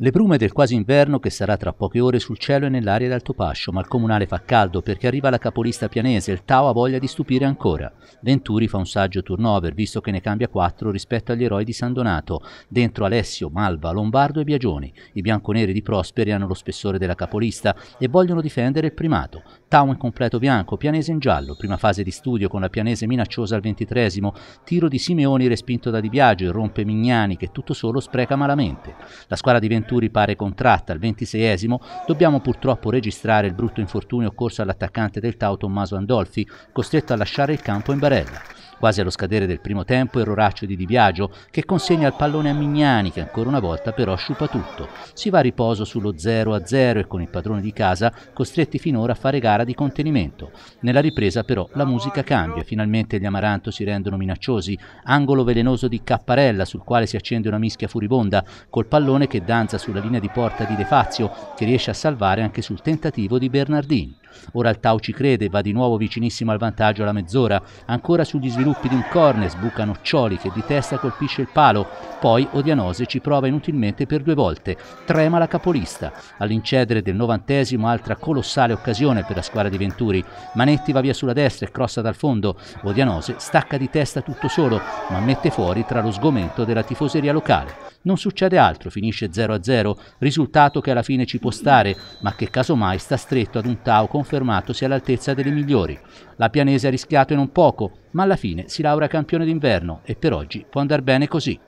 Le brume del quasi inverno che sarà tra poche ore sul cielo e nell'aria d'Altopascio, ma il comunale fa caldo perché arriva la capolista pianese, il Tao ha voglia di stupire ancora. Venturi fa un saggio turnover, visto che ne cambia quattro rispetto agli eroi di San Donato, dentro Alessio, Malva, Lombardo e Biagioni. I bianconeri di Prosperi hanno lo spessore della capolista e vogliono difendere il primato. Town completo bianco, Pianese in giallo, prima fase di studio con la Pianese minacciosa al ventitresimo, tiro di Simeoni respinto da Di Biagio e rompe Mignani che tutto solo spreca malamente. La squadra di Venturi pare contratta al ventiseiesimo, dobbiamo purtroppo registrare il brutto infortunio occorso all'attaccante del Tau Tommaso Andolfi, costretto a lasciare il campo in barella. Quasi allo scadere del primo tempo, erroraccio di Di Biagio che consegna il pallone a Mignani che ancora una volta però sciupa tutto. Si va a riposo sullo 0-0 e con il padrone di casa costretti finora a fare gara di contenimento. Nella ripresa però la musica cambia, finalmente gli Amaranto si rendono minacciosi, angolo velenoso di Capparella sul quale si accende una mischia furibonda col pallone che danza sulla linea di porta di De Fazio che riesce a salvare anche sul tentativo di Bernardini. Ora il Tau ci crede, va di nuovo vicinissimo al vantaggio alla mezz'ora. Ancora sugli sviluppi di un corner, sbuca Noccioli che di testa colpisce il palo. Poi Odianose ci prova inutilmente per due volte. Trema la capolista. All'incedere del novantesimo altra colossale occasione per la squadra di Venturi. Manetti va via sulla destra e crossa dal fondo. Odianose stacca di testa tutto solo, ma mette fuori tra lo sgomento della tifoseria locale. Non succede altro, finisce 0-0, risultato che alla fine ci può stare, ma che casomai sta stretto ad un Tau con confermato sia all'altezza delle migliori. La pianese ha rischiato e non poco, ma alla fine si laurea campione d'inverno e per oggi può andar bene così.